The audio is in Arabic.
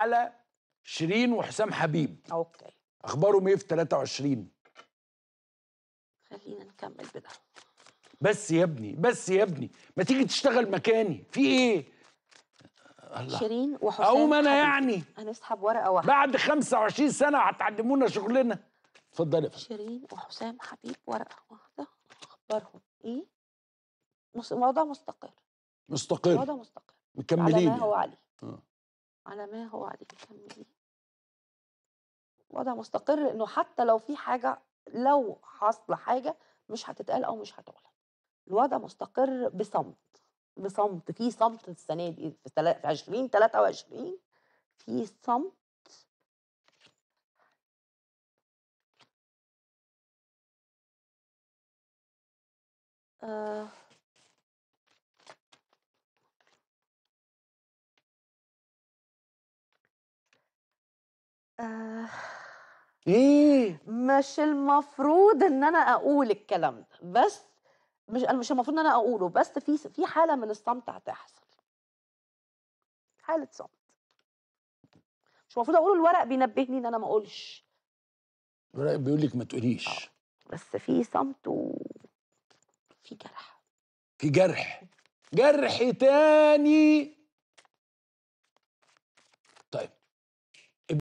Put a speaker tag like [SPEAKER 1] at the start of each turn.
[SPEAKER 1] على شيرين وحسام حبيب اوكي اخبارهم ايه في 23 خلينا نكمل بده بس يا ابني بس يا ابني ما تيجي تشتغل مكاني في ايه الله. شيرين
[SPEAKER 2] وحسام او ما انا يعني هنسحب ورقه واحده بعد
[SPEAKER 1] 25 سنه هتعلمونا شغلنا اتفضلي شيرين
[SPEAKER 2] وحسام حبيب ورقه واحده اخبارهم ايه الموضوع
[SPEAKER 1] مستقر مستقر الموضوع مستقر مكملين على ما يعني. هو عليه آه.
[SPEAKER 2] على ما هو عليه كملي وضع مستقر انه حتى لو في حاجه لو حصل حاجه مش هتتقال او مش هتعلن الوضع مستقر بصمت بصمت في صمت السنه دي في 20 23 في
[SPEAKER 1] صمت آه آه إيه؟ مش المفروض
[SPEAKER 2] إن أنا أقول الكلام ده، بس مش أنا مش المفروض إن أنا أقوله، بس في في حالة من الصمت هتحصل. حالة صمت. مش المفروض أقوله الورق بينبهني إن أنا ما أقولش.
[SPEAKER 1] الورق بيقول لِك ما تقوليش. آه، بس في صمت وفي جرح. في جرح. جرح تاني. طيب.